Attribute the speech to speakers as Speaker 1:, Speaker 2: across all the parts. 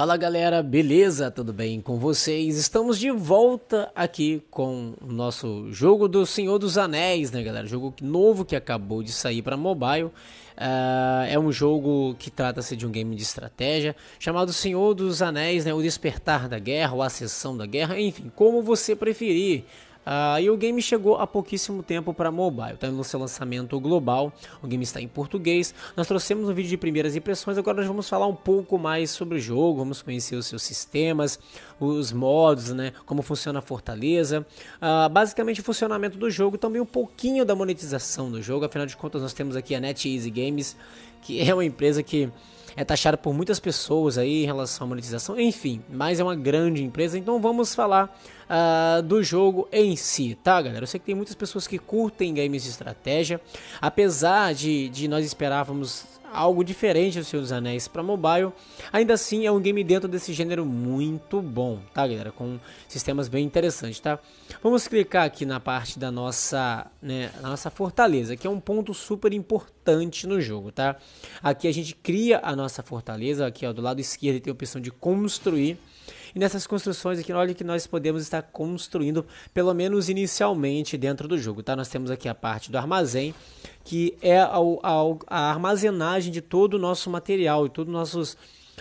Speaker 1: Fala galera, beleza? Tudo bem com vocês? Estamos de volta aqui com o nosso jogo do Senhor dos Anéis, né galera? Jogo novo que acabou de sair para mobile. Uh, é um jogo que trata-se de um game de estratégia chamado Senhor dos Anéis, né? O Despertar da Guerra, ou Ascensão da Guerra, enfim, como você preferir. Uh, e o game chegou há pouquíssimo tempo para mobile, tá no seu lançamento global. O game está em português. Nós trouxemos um vídeo de primeiras impressões, agora nós vamos falar um pouco mais sobre o jogo, vamos conhecer os seus sistemas, os modos, né, como funciona a fortaleza, uh, basicamente o funcionamento do jogo, também um pouquinho da monetização do jogo. Afinal de contas, nós temos aqui a NetEasy Games, que é uma empresa que é taxada por muitas pessoas aí em relação à monetização, enfim, mas é uma grande empresa, então vamos falar uh, do jogo em si, tá galera? Eu sei que tem muitas pessoas que curtem games de estratégia, apesar de, de nós esperávamos algo diferente ao Senhor dos Anéis para mobile. Ainda assim, é um game dentro desse gênero muito bom, tá, galera? Com sistemas bem interessantes, tá? Vamos clicar aqui na parte da nossa, né, nossa fortaleza, que é um ponto super importante no jogo, tá? Aqui a gente cria a nossa fortaleza, aqui ó, do lado esquerdo tem a opção de construir e nessas construções aqui, olha que nós podemos estar construindo, pelo menos inicialmente, dentro do jogo. Tá? Nós temos aqui a parte do armazém, que é a, a, a armazenagem de todo o nosso material e todos os nossos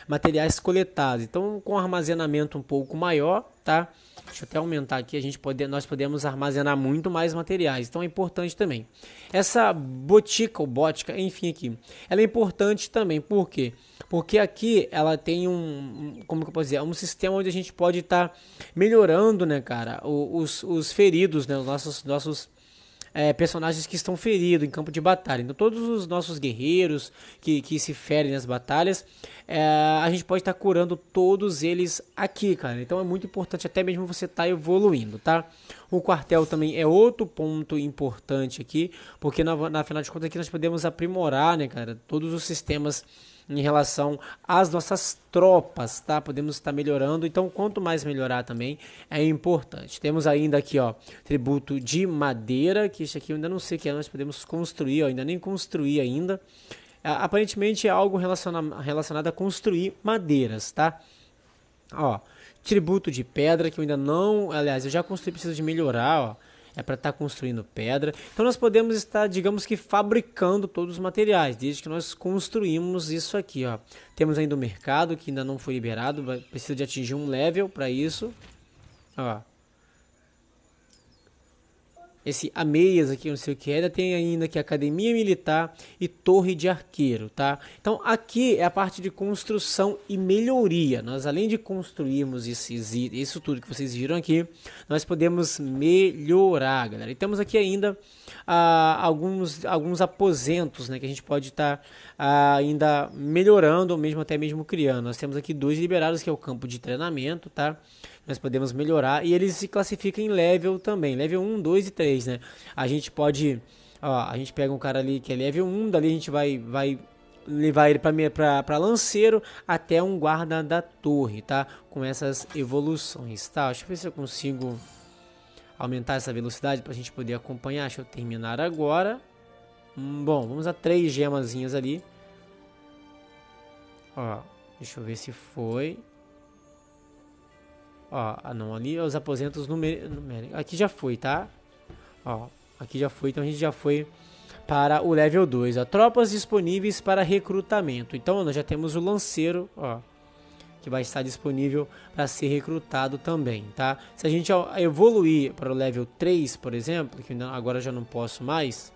Speaker 1: materiais coletados. Então, com armazenamento um pouco maior, tá? Deixa eu até aumentar aqui, a gente pode, nós podemos armazenar muito mais materiais, então é importante também. Essa botica ou bótica, enfim, aqui, ela é importante também, por quê? Porque aqui ela tem um, como que eu posso dizer, é um sistema onde a gente pode estar tá melhorando, né, cara, os, os feridos, né, os nossos, nossos é, personagens que estão feridos em campo de batalha. Então, todos os nossos guerreiros que, que se ferem nas batalhas, é, a gente pode estar tá curando todos eles aqui, cara. Então, é muito importante até mesmo você estar tá evoluindo, tá? O quartel também é outro ponto importante aqui, porque na, na final de contas aqui nós podemos aprimorar, né, cara, todos os sistemas em relação às nossas tropas, tá? Podemos estar melhorando, então quanto mais melhorar também é importante. Temos ainda aqui, ó, tributo de madeira, que isso aqui eu ainda não sei o que é, nós podemos construir, ó, ainda nem construir ainda. É, aparentemente é algo relaciona relacionado a construir madeiras, tá? Ó, tributo de pedra, que eu ainda não, aliás, eu já construí, preciso de melhorar, ó é para estar tá construindo pedra. Então nós podemos estar, digamos que, fabricando todos os materiais, desde que nós construímos isso aqui. Ó. Temos ainda o mercado, que ainda não foi liberado, precisa de atingir um level para isso. Ó esse ameias aqui, não sei o que era, tem ainda aqui academia militar e torre de arqueiro, tá? Então aqui é a parte de construção e melhoria. Nós além de construirmos esses, isso tudo que vocês viram aqui, nós podemos melhorar, galera. E temos aqui ainda ah, alguns, alguns aposentos, né, que a gente pode estar tá, ah, ainda melhorando ou mesmo até mesmo criando. Nós temos aqui dois liberados que é o campo de treinamento, tá? nós podemos melhorar. E eles se classificam em level também, level 1, 2 e 3, né? A gente pode, ó, a gente pega um cara ali que é level 1, dali a gente vai, vai levar ele para lanceiro até um guarda da torre, tá? Com essas evoluções, tá? Deixa eu ver se eu consigo aumentar essa velocidade para a gente poder acompanhar. Deixa eu terminar agora. Hum, bom, vamos a três gemazinhas ali. Ó, deixa eu ver se foi. Ó, ah, não, ali os aposentos numéricos. Aqui já foi, tá? Ó, aqui já foi, então a gente já foi para o level 2. Ó. Tropas disponíveis para recrutamento. Então nós já temos o lanceiro, ó, que vai estar disponível para ser recrutado também, tá? Se a gente evoluir para o level 3, por exemplo, que agora eu já não posso mais,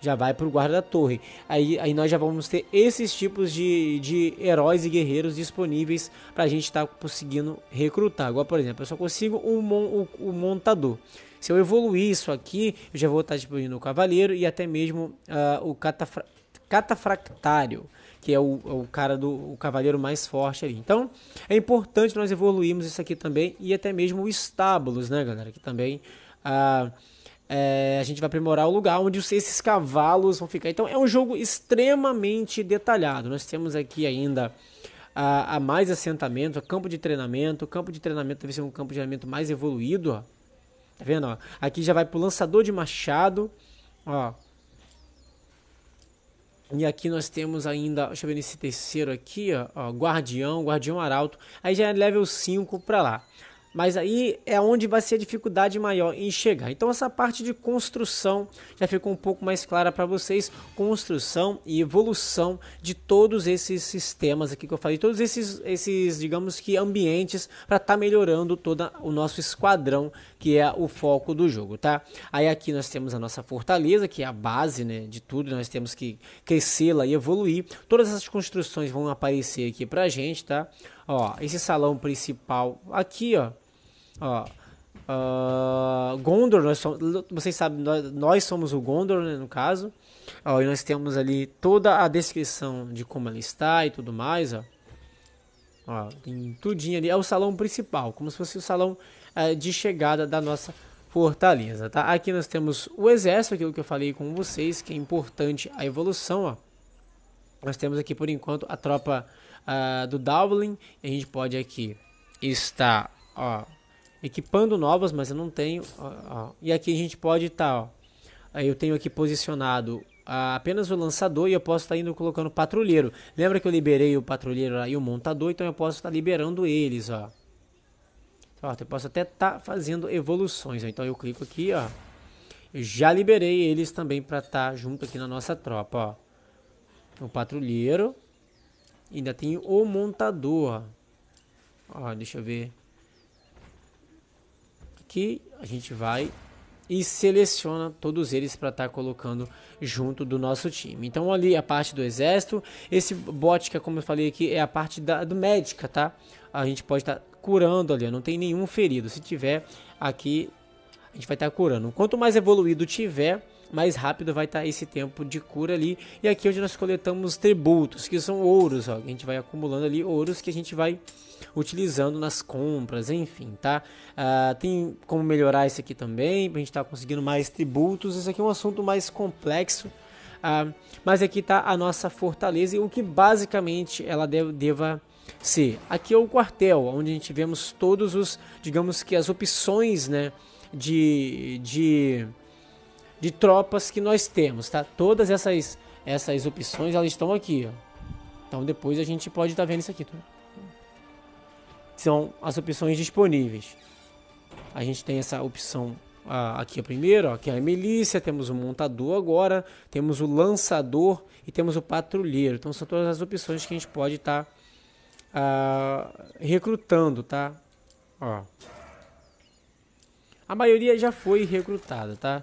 Speaker 1: já vai para o guarda torre. Aí, aí nós já vamos ter esses tipos de, de heróis e guerreiros disponíveis para a gente estar tá conseguindo recrutar. Agora, por exemplo, eu só consigo o mon, montador. Se eu evoluir isso aqui, eu já vou estar tá disponível o cavaleiro e até mesmo uh, o catafra catafractário, que é o, é o, cara do o cavaleiro mais forte ali. Então, é importante nós evoluirmos isso aqui também e até mesmo o estábulos, né, galera? Que também... Uh, é, a gente vai aprimorar o lugar onde esses cavalos vão ficar. Então é um jogo extremamente detalhado. Nós temos aqui ainda a, a mais assentamento, a campo de treinamento. O campo de treinamento deve ser um campo de treinamento mais evoluído. Ó. Tá vendo? Ó? Aqui já vai pro lançador de machado. Ó. E aqui nós temos ainda, deixa eu ver nesse terceiro aqui, ó, ó guardião, guardião arauto. Aí já é level 5 para lá. Mas aí é onde vai ser a dificuldade maior em chegar. Então essa parte de construção já ficou um pouco mais clara para vocês, construção e evolução de todos esses sistemas aqui que eu falei, todos esses esses, digamos que ambientes para estar tá melhorando todo o nosso esquadrão, que é o foco do jogo, tá? Aí aqui nós temos a nossa fortaleza, que é a base, né, de tudo, nós temos que crescê-la e evoluir. Todas essas construções vão aparecer aqui para gente, tá? Ó, esse salão principal aqui, ó, Ó. Uh, Gondor, nós somos, vocês sabem, nós, nós, somos o Gondor, né, no caso. Ó, e nós temos ali toda a descrição de como ela está e tudo mais, ó. ó tem tudinho ali. É o salão principal, como se fosse o salão é, de chegada da nossa fortaleza, tá? Aqui nós temos o exército, aquilo que eu falei com vocês, que é importante a evolução, ó. Nós temos aqui, por enquanto, a tropa uh, do Dowling. A gente pode aqui estar, ó equipando novas, mas eu não tenho. Ó, ó. E aqui a gente pode estar. Tá, eu tenho aqui posicionado ah, apenas o lançador e eu posso estar tá indo colocando patrulheiro. Lembra que eu liberei o patrulheiro e o montador, então eu posso estar tá liberando eles. Ó. Então, eu posso até estar tá fazendo evoluções. Ó. Então eu clico aqui, ó. Eu já liberei eles também para estar tá junto aqui na nossa tropa. Ó. O patrulheiro. Ainda tem o montador. Ó, deixa eu ver que a gente vai e seleciona todos eles para estar tá colocando junto do nosso time. Então ali a parte do exército, esse bot que como eu falei aqui é a parte da, do médica, tá? A gente pode estar tá curando ali, não tem nenhum ferido. Se tiver aqui a gente vai estar tá curando. Quanto mais evoluído tiver, mais rápido vai estar tá esse tempo de cura ali. E aqui é onde nós coletamos tributos, que são ouros, ó. A gente vai acumulando ali ouros que a gente vai utilizando nas compras, enfim, tá? Uh, tem como melhorar isso aqui também, pra gente estar tá conseguindo mais tributos. Isso aqui é um assunto mais complexo. Uh, mas aqui tá a nossa fortaleza e o que basicamente ela deve, deva ser. Aqui é o quartel, onde a gente vemos todos os, digamos que as opções, né? de, de, de tropas que nós temos, tá? Todas essas, essas opções, elas estão aqui, ó. Então depois a gente pode estar tá vendo isso aqui, tá? São as opções disponíveis. A gente tem essa opção ah, aqui a primeira, ó, que é a milícia, temos o montador agora, temos o lançador e temos o patrulheiro. Então são todas as opções que a gente pode estar tá, ah, recrutando, tá? Ó. A maioria já foi recrutada, tá?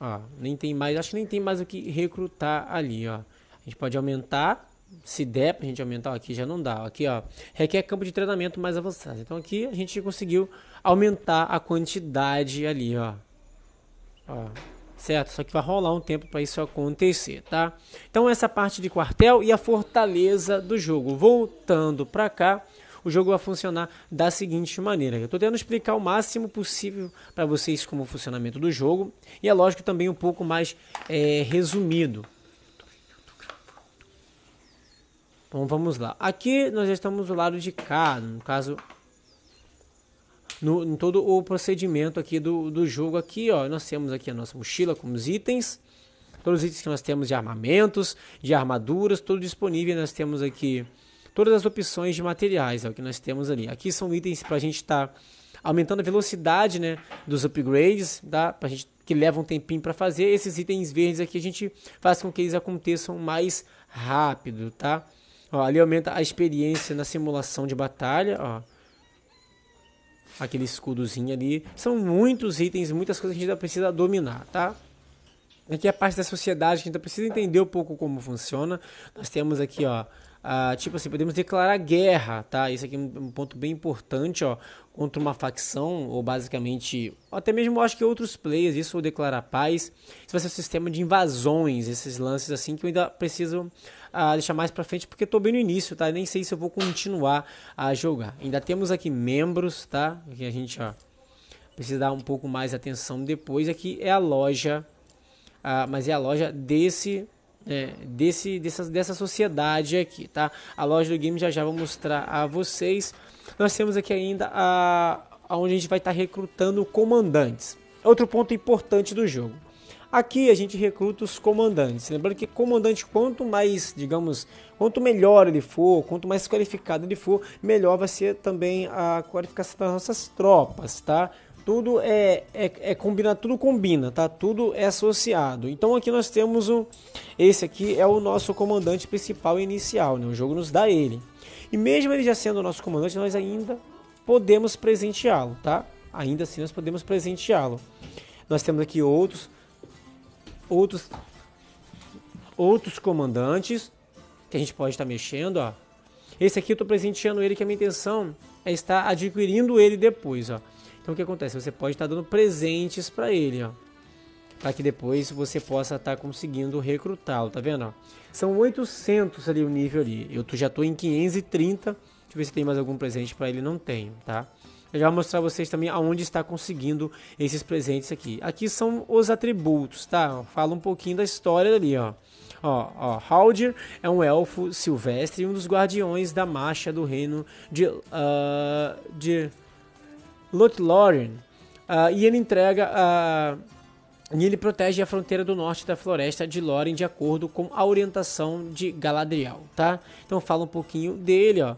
Speaker 1: Ó, nem tem mais, acho que nem tem mais o que recrutar ali, ó. A gente pode aumentar, se der pra gente aumentar, ó, aqui já não dá, ó, aqui, ó. Requer campo de treinamento mais avançado. Então aqui a gente conseguiu aumentar a quantidade ali, ó. Ó, certo? Só que vai rolar um tempo para isso acontecer, tá? Então essa parte de quartel e a fortaleza do jogo. Voltando para cá, o jogo vai funcionar da seguinte maneira. Eu estou tentando explicar o máximo possível para vocês como o funcionamento do jogo e é lógico também um pouco mais é, resumido. Então vamos lá. Aqui nós estamos do lado de cá, no caso no, em todo o procedimento aqui do, do jogo aqui, ó. Nós temos aqui a nossa mochila com os itens. Todos os itens que nós temos de armamentos, de armaduras, tudo disponível. Nós temos aqui todas as opções de materiais, é o que nós temos ali. Aqui são itens para a gente estar tá aumentando a velocidade né, dos upgrades, tá? pra gente, que leva um tempinho para fazer. Esses itens verdes aqui a gente faz com que eles aconteçam mais rápido, tá? Ó, ali aumenta a experiência na simulação de batalha, ó. Aquele escudozinho ali. São muitos itens, muitas coisas que a gente ainda precisa dominar, tá? Aqui é a parte da sociedade que a gente ainda precisa entender um pouco como funciona. Nós temos aqui, ó, ah, tipo assim, podemos declarar guerra, tá? Isso aqui é um ponto bem importante, ó, contra uma facção, ou basicamente, até mesmo acho que outros players, isso ou declarar paz. Isso vai ser um sistema de invasões, esses lances assim que eu ainda preciso ah, deixar mais pra frente, porque tô bem no início, tá? Nem sei se eu vou continuar a jogar. Ainda temos aqui membros, tá? Que a gente, ó, precisa dar um pouco mais atenção depois. Aqui é a loja, ah, mas é a loja desse é, desse, dessa, dessa sociedade aqui, tá? A loja do game já já vou mostrar a vocês. Nós temos aqui ainda a, a onde a gente vai estar tá recrutando comandantes. Outro ponto importante do jogo. Aqui a gente recruta os comandantes. Lembrando que comandante, quanto mais, digamos, quanto melhor ele for, quanto mais qualificado ele for, melhor vai ser também a qualificação das nossas tropas, tá? tudo é, é, é combina, tudo combina, tá? Tudo é associado. Então aqui nós temos um, esse aqui é o nosso comandante principal inicial, né? O jogo nos dá ele. E mesmo ele já sendo o nosso comandante, nós ainda podemos presenteá-lo, tá? Ainda assim nós podemos presenteá-lo. Nós temos aqui outros outros outros comandantes que a gente pode estar mexendo, ó. Esse aqui eu estou presenteando ele que a minha intenção é estar adquirindo ele depois, ó. Então o que acontece? Você pode estar dando presentes para ele, ó. Para que depois você possa estar conseguindo recrutá-lo, tá vendo? São 800 ali o nível ali. Eu já estou em 530. Deixa eu ver se tem mais algum presente para ele. Não tenho, tá? Eu já vou mostrar vocês também aonde está conseguindo esses presentes aqui. Aqui são os atributos, tá? Fala um pouquinho da história ali, ó. Ó, ó, Haldir é um elfo silvestre e um dos guardiões da marcha do reino de... Uh, de Lothlórien. Uh, e ele entrega a. E ele protege a fronteira do norte da floresta de Lórien de acordo com a orientação de Galadriel, tá? Então fala um pouquinho dele, ó.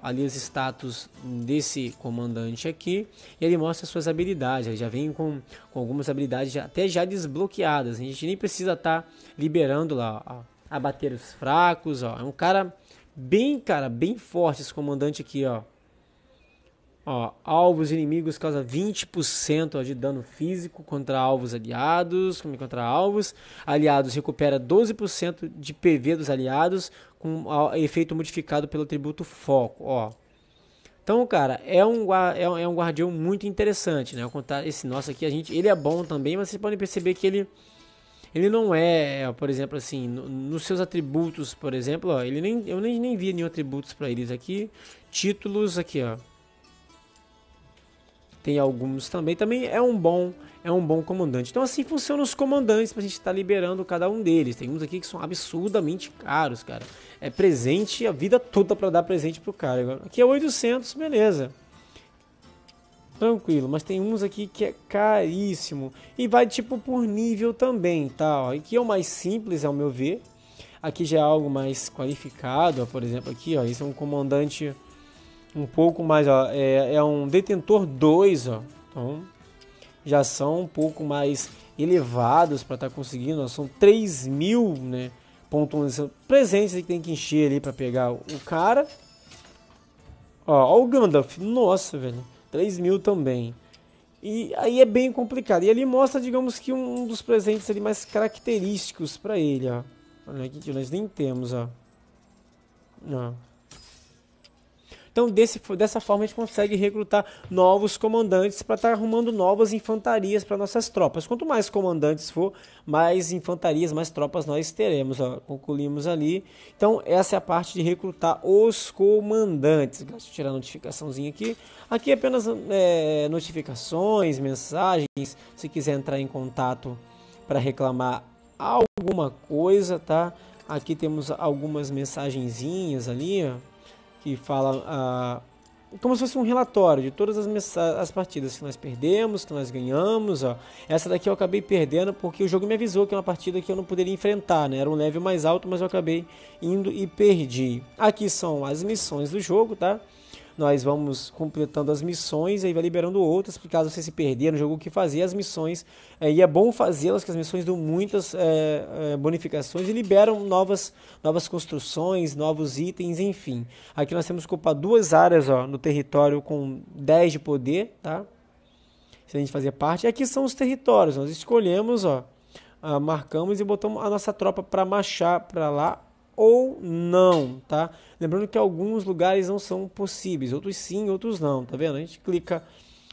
Speaker 1: ali os status desse comandante aqui. E ele mostra suas habilidades. Ele já vem com, com algumas habilidades já, até já desbloqueadas. A gente nem precisa estar tá liberando lá, ó, abater os fracos, ó. É um cara bem, cara, bem forte esse comandante aqui, ó. Ó, alvos inimigos causa 20% ó, de dano físico contra alvos aliados, como contra alvos. Aliados recupera 12% de PV dos aliados com ó, efeito modificado pelo atributo foco, ó. Então, cara, é um, é, é um guardião muito interessante, né? Eu contar esse nosso aqui, a gente, ele é bom também, mas vocês podem perceber que ele ele não é, é por exemplo, assim, no, nos seus atributos, por exemplo, ó, ele nem, eu nem, nem vi nenhum atributos para eles aqui. Títulos aqui, ó tem alguns também. Também é um bom é um bom comandante. Então assim funcionam os comandantes para a gente estar tá liberando cada um deles. Tem uns aqui que são absurdamente caros, cara. É presente a vida toda para dar presente pro cara. Aqui é 800, beleza. Tranquilo, mas tem uns aqui que é caríssimo e vai tipo por nível também, tá? Ó. Aqui é o mais simples, ao meu ver. Aqui já é algo mais qualificado, ó. por exemplo, aqui, ó, esse é um comandante um pouco mais, ó, é, é um detentor 2, ó. Então, já são um pouco mais elevados para estar tá conseguindo, ó, são 3 mil, né? pontos presentes que tem que encher ali para pegar o cara. Ó, ó, o Gandalf, nossa, velho, 3 mil também. E aí é bem complicado. E ele mostra, digamos que, um dos presentes ali mais característicos para ele, ó. Olha aqui que nós nem temos, ó. não então, desse, dessa forma, a gente consegue recrutar novos comandantes para estar tá arrumando novas infantarias para nossas tropas. Quanto mais comandantes for, mais infantarias, mais tropas nós teremos. Ó, concluímos ali. Então, essa é a parte de recrutar os comandantes. Deixa eu tirar a notificaçãozinha aqui. Aqui é apenas é, notificações, mensagens. Se quiser entrar em contato para reclamar alguma coisa, tá? Aqui temos algumas mensagenzinhas ali, ó que fala como se fosse um relatório de todas as, as partidas que nós perdemos, que nós ganhamos. Ó. Essa daqui eu acabei perdendo porque o jogo me avisou que é uma partida que eu não poderia enfrentar, né? Era um level mais alto, mas eu acabei indo e perdi. Aqui são as missões do jogo, tá? nós vamos completando as missões e aí vai liberando outras, porque caso você se perder no jogo, o que fazer as missões. É, e é bom fazê-las, que as missões dão muitas é, é, bonificações e liberam novas, novas construções, novos itens, enfim. Aqui nós temos que ocupar duas áreas ó, no território com 10 de poder, tá? Se a gente fazer parte. E aqui são os territórios, nós escolhemos, ó, ah, marcamos e botamos a nossa tropa para marchar para lá ou não, tá? Lembrando que alguns lugares não são possíveis, outros sim, outros não, tá vendo? A gente clica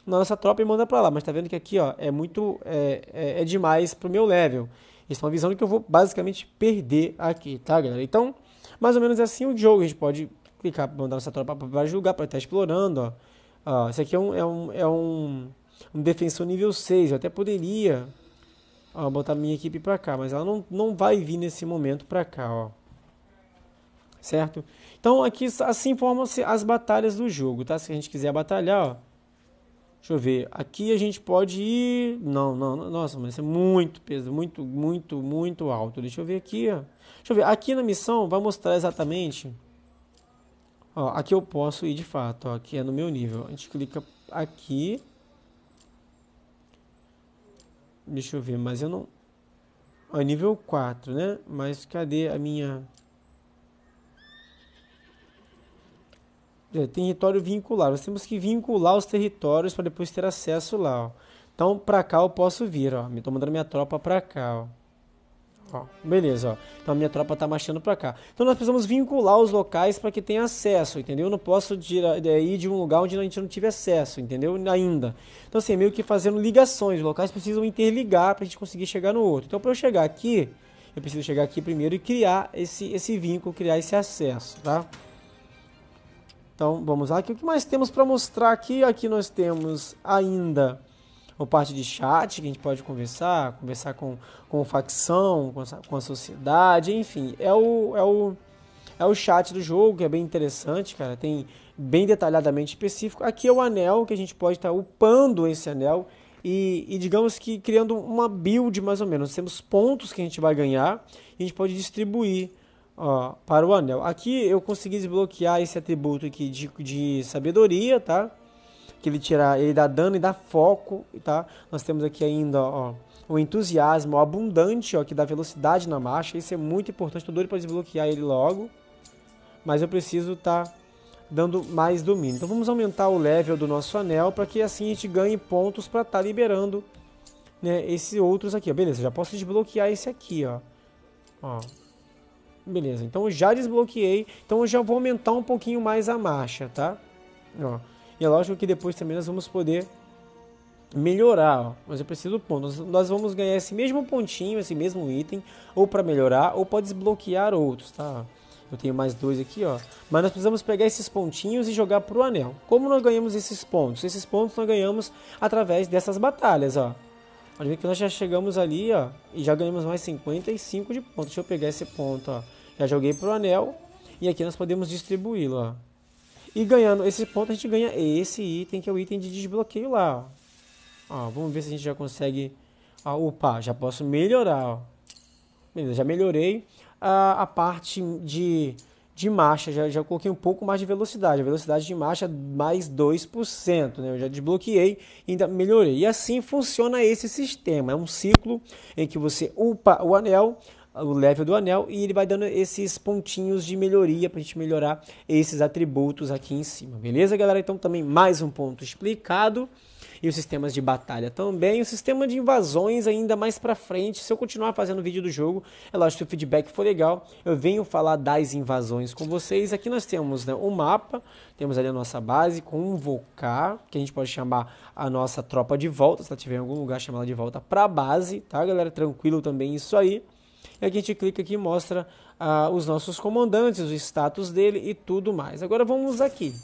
Speaker 1: na nossa tropa e manda para lá, mas tá vendo que aqui, ó, é muito, é, é, é demais pro meu level. é uma visão que eu vou basicamente perder aqui, tá, galera? Então, mais ou menos é assim o jogo, a gente pode clicar para mandar nossa tropa para vários lugares, para estar explorando, ó. ó. Esse aqui é um, é um, é um, um defensor nível 6, eu até poderia ó, botar minha equipe para cá, mas ela não, não vai vir nesse momento para cá, ó certo? Então aqui assim formam-se as batalhas do jogo, tá? Se a gente quiser batalhar, ó, deixa eu ver, aqui a gente pode ir, não, não, nossa, mas é muito peso, muito, muito, muito alto. Deixa eu ver aqui, ó. deixa eu ver, aqui na missão vai mostrar exatamente, ó, aqui eu posso ir de fato, ó, aqui é no meu nível. A gente clica aqui, deixa eu ver, mas eu não, ó, nível 4, né? Mas cadê a minha É, território vincular. Nós temos que vincular os territórios para depois ter acesso lá. Ó. Então, para cá eu posso vir, ó. Estou mandando minha tropa para cá, ó. ó. Beleza, ó. Então a minha tropa está marchando para cá. Então nós precisamos vincular os locais para que tenha acesso, entendeu? Eu não posso é, ir de um lugar onde a gente não tiver acesso, entendeu? Ainda. Então assim, é meio que fazendo ligações. Os locais precisam interligar para a gente conseguir chegar no outro. Então para eu chegar aqui, eu preciso chegar aqui primeiro e criar esse, esse vínculo, criar esse acesso, Tá? Então vamos lá. Aqui, o que mais temos para mostrar aqui? Aqui nós temos ainda a parte de chat que a gente pode conversar, conversar com, com facção, com a, com a sociedade, enfim. É o, é, o, é o chat do jogo, que é bem interessante, cara. Tem bem detalhadamente específico. Aqui é o anel que a gente pode estar tá upando esse anel e, e, digamos que criando uma build mais ou menos. temos pontos que a gente vai ganhar e a gente pode distribuir Ó, para o anel. Aqui eu consegui desbloquear esse atributo aqui de, de sabedoria, tá? Que ele tira, ele dá dano e dá foco, tá? Nós temos aqui ainda, ó, o entusiasmo abundante, ó, que dá velocidade na marcha. Isso é muito importante, tô doido para desbloquear ele logo. Mas eu preciso tá dando mais domínio. Então vamos aumentar o level do nosso anel para que assim a gente ganhe pontos para estar tá liberando né, esses outros aqui. Ó. Beleza, já posso desbloquear esse aqui, ó. ó. Beleza, então eu já desbloqueei, então eu já vou aumentar um pouquinho mais a marcha, tá? Ó. E é lógico que depois também nós vamos poder melhorar, ó. mas eu preciso do ponto. Nós, nós vamos ganhar esse mesmo pontinho, esse mesmo item, ou para melhorar, ou pode desbloquear outros, tá? Eu tenho mais dois aqui, ó. Mas nós precisamos pegar esses pontinhos e jogar pro anel. Como nós ganhamos esses pontos? Esses pontos nós ganhamos através dessas batalhas, ó. Olha que nós já chegamos ali, ó, e já ganhamos mais 55 de pontos. Deixa eu pegar esse ponto, ó. Já joguei para o anel e aqui nós podemos distribuí-lo. E ganhando esse ponto, a gente ganha esse item, que é o item de desbloqueio lá. Ó. Ó, vamos ver se a gente já consegue... Ah, opa, já posso melhorar. Ó. Beleza, já melhorei a, ah, a parte de, de marcha. Já, já coloquei um pouco mais de velocidade. A velocidade de marcha mais 2%. Né? Eu já desbloqueei e ainda melhorei. E assim funciona esse sistema. É um ciclo em que você upa o anel o level do anel e ele vai dando esses pontinhos de melhoria para a gente melhorar esses atributos aqui em cima, beleza, galera? Então também mais um ponto explicado e os sistemas de batalha também. O sistema de invasões ainda mais para frente. Se eu continuar fazendo vídeo do jogo, é lógico que o feedback for legal, eu venho falar das invasões com vocês. Aqui nós temos né, mapa, temos ali a nossa base, convocar, que a gente pode chamar a nossa tropa de volta, se ela tiver em algum lugar, chamar ela de volta para base, tá galera? Tranquilo também isso aí. E aqui a gente clica aqui e mostra ah, os nossos comandantes, o status dele e tudo mais. Agora vamos aqui.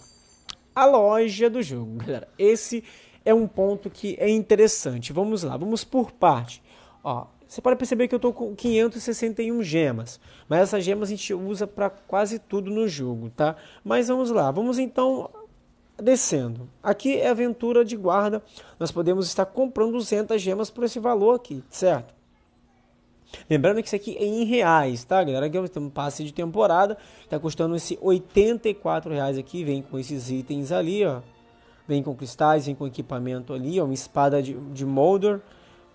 Speaker 1: A loja do jogo, galera. Esse é um ponto que é interessante. Vamos lá, vamos por parte. Ó, você pode perceber que eu estou com 561 gemas, mas essas gemas a gente usa para quase tudo no jogo, tá? Mas vamos lá, vamos então descendo. Aqui é aventura de guarda, nós podemos estar comprando 200 gemas por esse valor aqui, certo? Lembrando que isso aqui é em reais, tá, galera? Aqui é um passe de temporada, tá custando esse 84 reais aqui, vem com esses itens ali, ó. Vem com cristais, vem com equipamento ali, ó, uma espada de, de Molder,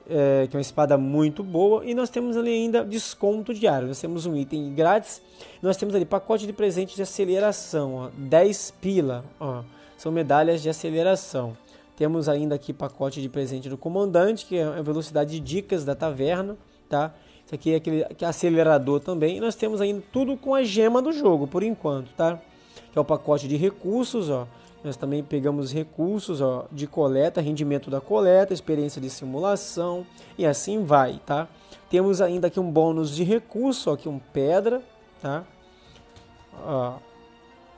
Speaker 1: é, que é uma espada muito boa. E nós temos ali ainda desconto diário, nós temos um item grátis. Nós temos ali pacote de presente de aceleração, ó, 10 pila, ó. São medalhas de aceleração. Temos ainda aqui pacote de presente do comandante, que é a velocidade de dicas da taverna tá? Isso aqui é aquele que é acelerador também. E nós temos ainda tudo com a gema do jogo, por enquanto, tá? Que é o pacote de recursos, ó. Nós também pegamos recursos ó, de coleta, rendimento da coleta, experiência de simulação e assim vai, tá? Temos ainda aqui um bônus de recurso, ó, aqui um pedra, tá? Ó,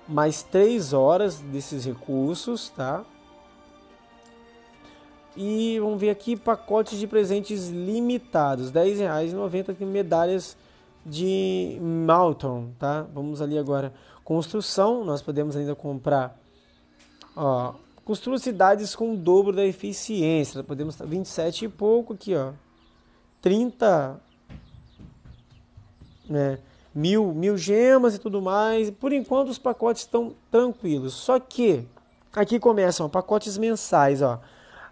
Speaker 1: mais 3 horas desses recursos, tá? E vamos ver aqui pacotes de presentes limitados, R$ 10,90 tem medalhas de Malton, tá? Vamos ali agora construção, nós podemos ainda comprar ó, construa cidades com o dobro da eficiência, podemos 27 tá e pouco aqui, ó. 30 né? Mil, mil gemas e tudo mais. Por enquanto os pacotes estão tranquilos. Só que aqui começam pacotes mensais, ó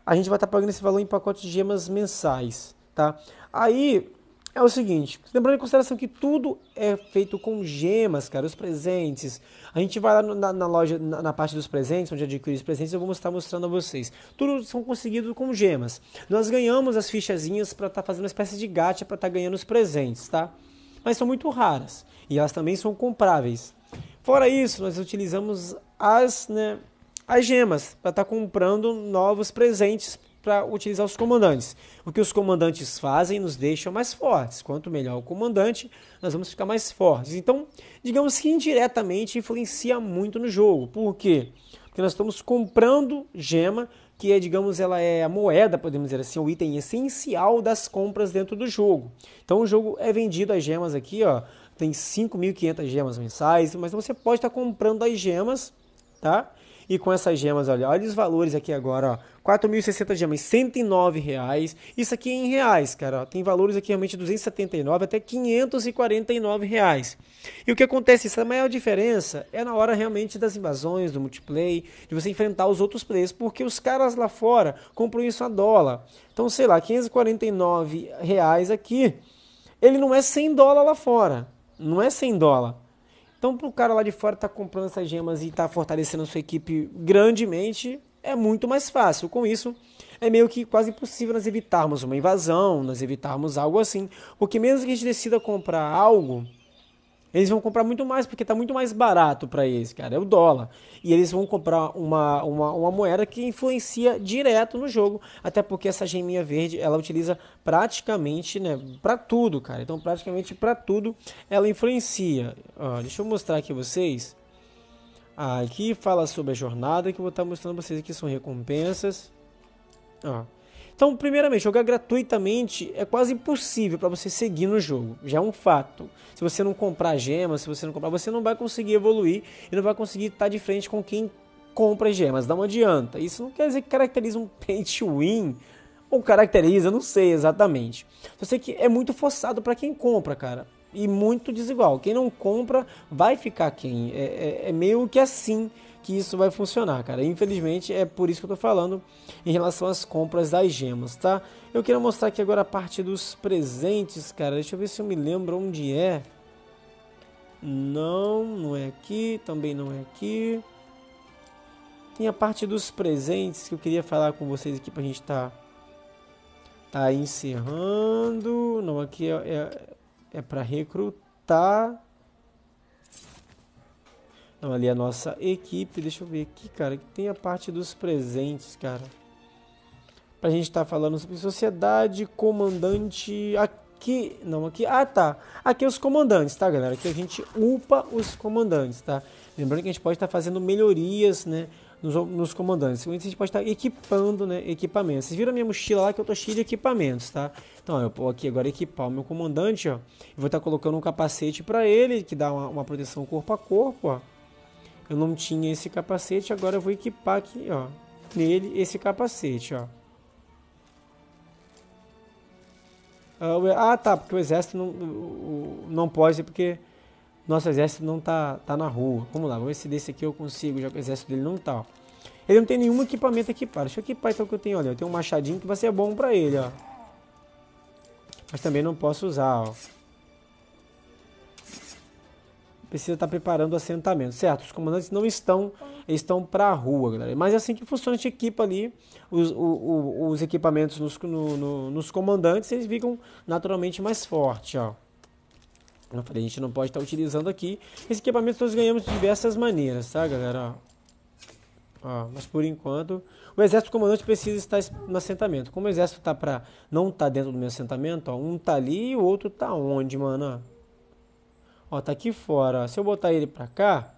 Speaker 1: a gente vai estar pagando esse valor em pacotes de gemas mensais, tá? Aí é o seguinte, lembrando em consideração que tudo é feito com gemas, cara, os presentes. A gente vai lá na, na loja, na, na, parte dos presentes, onde adquire os presentes, eu vou estar mostrando a vocês. Tudo são conseguidos com gemas. Nós ganhamos as fichazinhas para estar tá fazendo uma espécie de gacha para estar tá ganhando os presentes, tá? Mas são muito raras e elas também são compráveis. Fora isso, nós utilizamos as, né, as gemas, para estar tá comprando novos presentes para utilizar os comandantes. O que os comandantes fazem nos deixa mais fortes. Quanto melhor o comandante, nós vamos ficar mais fortes. Então, digamos que indiretamente influencia muito no jogo. Por quê? Porque nós estamos comprando gema, que é, digamos, ela é a moeda, podemos dizer assim, o item essencial das compras dentro do jogo. Então, o jogo é vendido as gemas aqui, ó, tem 5.500 gemas mensais, mas você pode estar tá comprando as gemas, tá? E com essas gemas, olha, olha os valores aqui agora, ó. 4.060 gemas, 109 reais. Isso aqui é em reais, cara. Ó. Tem valores aqui realmente 279 até 549 reais. E o que acontece? a maior diferença é na hora realmente das invasões, do multiplayer, de você enfrentar os outros players, porque os caras lá fora compram isso a dólar. Então, sei lá, 549 reais aqui, ele não é 100 dólar lá fora. Não é 100 dólar. Então, para o cara lá de fora estar tá comprando essas gemas e estar tá fortalecendo a sua equipe grandemente, é muito mais fácil. Com isso, é meio que quase impossível nós evitarmos uma invasão, nós evitarmos algo assim. Porque mesmo que a gente decida comprar algo, eles vão comprar muito mais porque está muito mais barato para eles, cara. É o dólar. E eles vão comprar uma, uma, uma, moeda que influencia direto no jogo. Até porque essa geminha verde ela utiliza praticamente né, para tudo, cara. Então, praticamente para tudo ela influencia. Ó, deixa eu mostrar aqui vocês. Ah, aqui fala sobre a jornada que eu vou estar tá mostrando para vocês aqui. São recompensas. Ó. Então, primeiramente, jogar gratuitamente é quase impossível para você seguir no jogo, já é um fato. Se você não comprar gemas, se você não comprar, você não vai conseguir evoluir e não vai conseguir estar tá de frente com quem compra gemas, não adianta. Isso não quer dizer que caracteriza um pay to win, ou caracteriza, não sei exatamente. Só sei que é muito forçado para quem compra, cara e muito desigual. Quem não compra vai ficar quem. É, é, é, meio que assim que isso vai funcionar, cara. Infelizmente é por isso que eu tô falando em relação às compras das gemas, tá? Eu queria mostrar aqui agora a parte dos presentes, cara. Deixa eu ver se eu me lembro onde é. Não, não é aqui, também não é aqui. Tem a parte dos presentes que eu queria falar com vocês aqui pra gente tá tá encerrando. Não, aqui é, é é para recrutar. Não, ali a nossa equipe. Deixa eu ver aqui, cara, que tem a parte dos presentes, cara. Pra gente estar tá falando sobre sociedade, comandante. Aqui. Não, aqui. Ah, tá. Aqui é os comandantes, tá, galera? Aqui a gente upa os comandantes, tá? Lembrando que a gente pode estar tá fazendo melhorias, né? nos, nos comandantes. a gente pode estar equipando né, equipamentos. Vocês viram a minha mochila lá que eu estou cheio de equipamentos, tá? Então, eu vou aqui agora equipar o meu comandante, ó. Vou estar colocando um capacete para ele, que dá uma, uma, proteção corpo a corpo, ó. Eu não tinha esse capacete, agora eu vou equipar aqui, ó. Nele, esse capacete, ó. Ah, ah tá, porque o exército não, não pode, porque nosso exército não tá, tá na rua. Vamos lá, vamos ver se desse aqui eu consigo, já que o exército dele não tá. Ó. Ele não tem nenhum equipamento equipado. Deixa eu equipar então o que eu tenho, olha. Eu tenho um machadinho que vai ser bom pra ele, ó. Mas também não posso usar, ó. Precisa estar tá preparando o assentamento, certo? Os comandantes não estão, estão pra rua, galera. Mas é assim que funciona, a gente equipa ali os, o, o, os equipamentos nos, no, no, nos comandantes, eles ficam naturalmente mais fortes, ó. Eu falei, a gente não pode estar utilizando aqui. Esse equipamento nós ganhamos de diversas maneiras, tá, galera? Ó, mas por enquanto, o exército comandante precisa estar no assentamento. Como o exército tá pra, não tá dentro do meu assentamento, ó, um tá ali e o outro tá onde, mano? Ó, tá aqui fora. Se eu botar ele pra cá,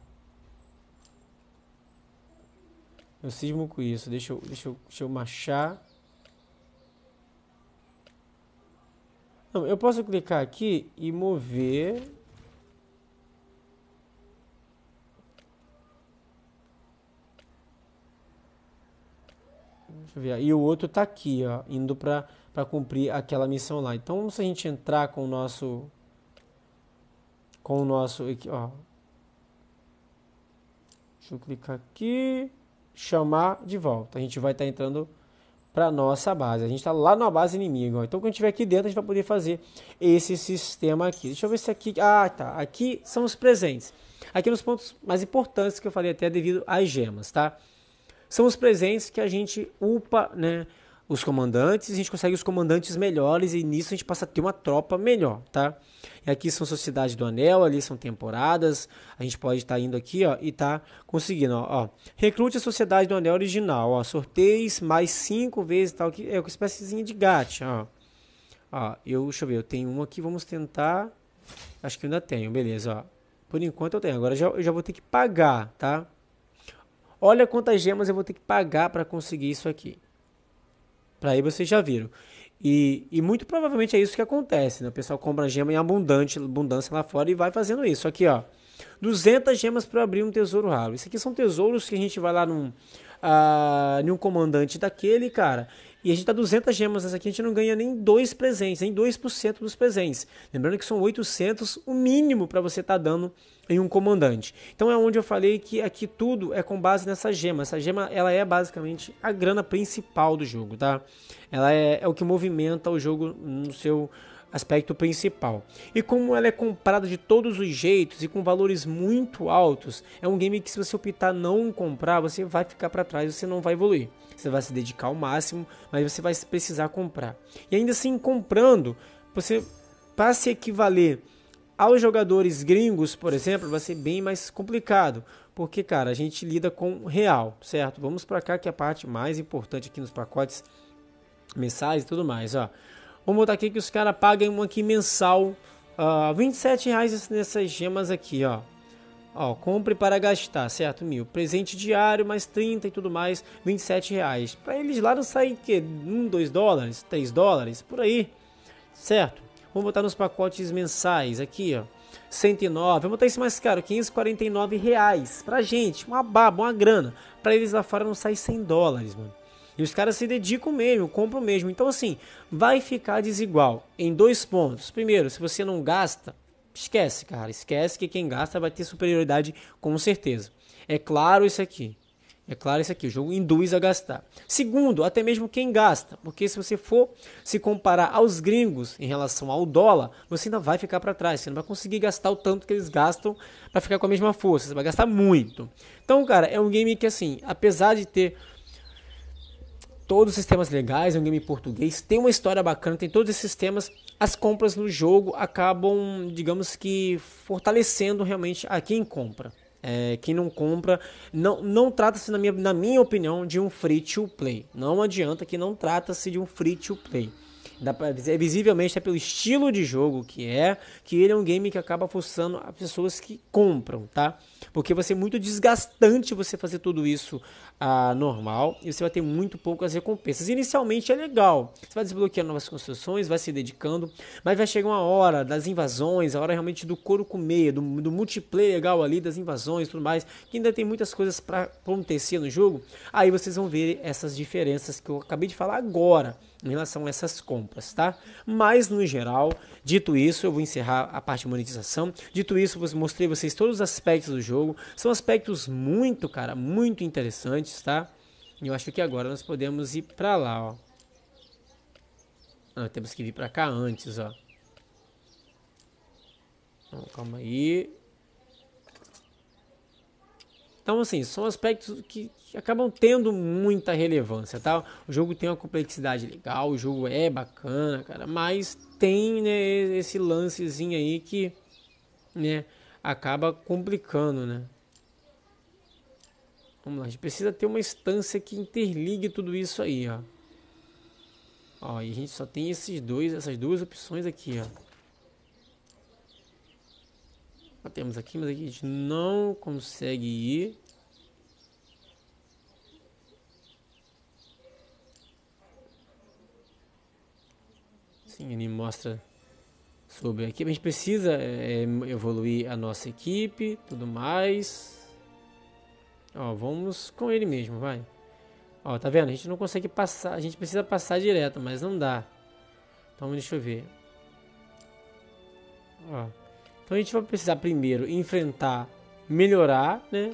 Speaker 1: eu cismo com isso. Deixa eu, deixa eu, deixa eu machar. Não, eu posso clicar aqui e mover E o outro está aqui, ó, indo para cumprir aquela missão lá. Então, se a gente entrar com o nosso. Com o nosso. Ó, deixa eu clicar aqui. Chamar de volta. A gente vai estar tá entrando para nossa base. A gente está lá na base inimiga. Então, quando estiver aqui dentro, a gente vai poder fazer esse sistema aqui. Deixa eu ver se aqui... Ah, tá. Aqui são os presentes. Aqui nos pontos mais importantes que eu falei até devido às gemas, tá? São os presentes que a gente upa, né? os comandantes, a gente consegue os comandantes melhores e nisso a gente passa a ter uma tropa melhor, tá? E aqui são Sociedade do Anel, ali são temporadas, a gente pode estar tá indo aqui, ó, e tá conseguindo, ó, ó. Recrute a Sociedade do Anel original, ó, sorteios mais cinco vezes tal, que é uma espéciezinha de gato ó. Ó, eu, deixa eu ver, eu tenho um aqui, vamos tentar, acho que ainda tenho, beleza, ó. Por enquanto eu tenho, agora já, eu já vou ter que pagar, tá? Olha quantas gemas eu vou ter que pagar para conseguir isso aqui. Para aí vocês já viram. E, e, muito provavelmente é isso que acontece, né? O pessoal compra gema em abundante, abundância lá fora e vai fazendo isso. Aqui, ó. 200 gemas para abrir um tesouro raro. Isso aqui são tesouros que a gente vai lá num, ah, num comandante daquele, cara. E a gente tá 200 gemas nessa aqui, a gente não ganha nem dois presentes, nem 2% dos presentes. Lembrando que são 800 o mínimo para você estar tá dando em um comandante. Então é onde eu falei que aqui tudo é com base nessa gema. Essa gema ela é basicamente a grana principal do jogo, tá? Ela é, é o que movimenta o jogo no seu aspecto principal. E como ela é comprada de todos os jeitos e com valores muito altos, é um game que se você optar não comprar, você vai ficar para trás, você não vai evoluir. Você vai se dedicar ao máximo, mas você vai precisar comprar. E ainda assim, comprando, você para se equivaler aos jogadores gringos, por exemplo, vai ser bem mais complicado, porque cara, a gente lida com real, certo? Vamos para cá que é a parte mais importante aqui nos pacotes mensais e tudo mais, ó. Vamos botar aqui que os caras pagam aqui mensal. Uh, ah, 27 reais nessas gemas aqui, ó. Ó, compre para gastar, certo, mil? Presente diário, mais 30 e tudo mais, 27 reais. Para eles lá não sair que 1, 2 dólares, 3 dólares, por aí, certo? Vamos botar nos pacotes mensais aqui, ó. 109, vamos botar isso mais caro, 549 reais. Pra gente, uma baba, uma grana. Pra eles lá fora não sai 100 dólares, mano. E os caras se dedicam mesmo, compram mesmo. Então, assim, vai ficar desigual em dois pontos. Primeiro, se você não gasta, esquece, cara. Esquece que quem gasta vai ter superioridade com certeza. É claro isso aqui. É claro isso aqui, o jogo induz a gastar. Segundo, até mesmo quem gasta, porque se você for se comparar aos gringos em relação ao dólar, você ainda vai ficar para trás, você não vai conseguir gastar o tanto que eles gastam para ficar com a mesma força, você vai gastar muito. Então, cara, é um game que assim, apesar de ter todos os sistemas legais, é um game português, tem uma história bacana, tem todos esses temas. As compras no jogo acabam, digamos que, fortalecendo realmente a quem compra. É, quem não compra, não, não trata-se, na minha, na minha opinião, de um free to play. Não adianta que não trata-se de um free to play. Dá pra, é visivelmente é pelo estilo de jogo que é, que ele é um game que acaba forçando as pessoas que compram, tá? Porque vai ser muito desgastante você fazer tudo isso ah, normal e você vai ter muito poucas recompensas. Inicialmente é legal, você vai desbloqueando novas construções, vai se dedicando, mas vai chegar uma hora das invasões, a hora realmente do couro com do, do multiplayer legal ali, das invasões e tudo mais, que ainda tem muitas coisas para acontecer no jogo. Aí vocês vão ver essas diferenças que eu acabei de falar agora em relação a essas compras, tá? Mas no geral, dito isso, eu vou encerrar a parte de monetização. Dito isso, eu mostrei vocês todos os aspectos do jogo. São aspectos muito, cara, muito interessantes, tá? E eu acho que agora nós podemos ir para lá, ó. Ah, temos que vir para cá antes, ó. Então, calma aí. Então, assim, são aspectos que, que acabam tendo muita relevância, tá? O jogo tem uma complexidade legal, o jogo é bacana, cara, mas tem né, esse lancezinho aí que né, acaba complicando, né? Vamos lá, a gente precisa ter uma instância que interligue tudo isso aí, ó. Ó, e a gente só tem esses dois, essas duas opções aqui, ó. temos aqui, mas aqui a gente não consegue ir. Sim, ele mostra sobre aqui. A gente precisa é, evoluir a nossa equipe, tudo mais. Ó, vamos com ele mesmo, vai. Ó, tá vendo? A gente não consegue passar, a gente precisa passar direto, mas não dá. Então deixa eu ver. Ó. Então a gente vai precisar primeiro enfrentar, melhorar, né?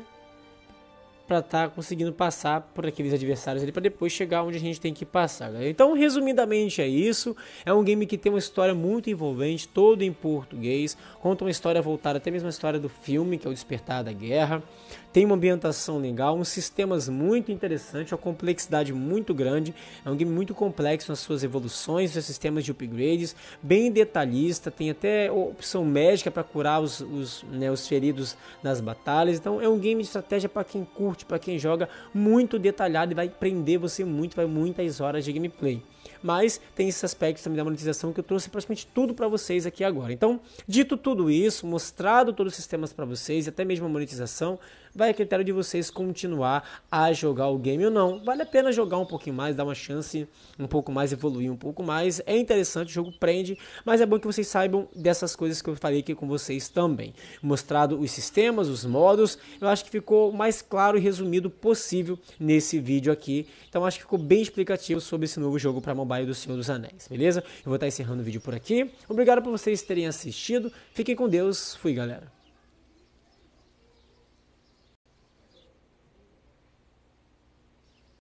Speaker 1: Para estar tá conseguindo passar por aqueles adversários ali, para depois chegar onde a gente tem que passar. Galera. Né? Então, resumidamente, é isso. É um game que tem uma história muito envolvente, todo em português. Conta uma história voltada, até mesmo a história do filme, que é o Despertar da Guerra tem uma ambientação legal, uns sistemas muito interessantes, uma complexidade muito grande. É um game muito complexo nas suas evoluções, seus sistemas de upgrades, bem detalhista, tem até opção médica para curar os, os, né, os feridos nas batalhas. Então é um game de estratégia para quem curte, para quem joga, muito detalhado e vai prender você muito, vai muitas horas de gameplay mas tem esses aspectos também da monetização que eu trouxe praticamente tudo para vocês aqui agora. Então, dito tudo isso, mostrado todos os sistemas para vocês, até mesmo a monetização, vai a critério de vocês continuar a jogar o game ou não. Vale a pena jogar um pouquinho mais, dar uma chance um pouco mais, evoluir um pouco mais. É interessante, o jogo prende, mas é bom que vocês saibam dessas coisas que eu falei aqui com vocês também. Mostrado os sistemas, os modos, eu acho que ficou mais claro e resumido possível nesse vídeo aqui. Então acho que ficou bem explicativo sobre esse novo jogo para mobile do Senhor dos Anéis, beleza? Eu vou estar tá encerrando o vídeo por aqui. Obrigado por vocês terem assistido. Fiquem com Deus. Fui, galera.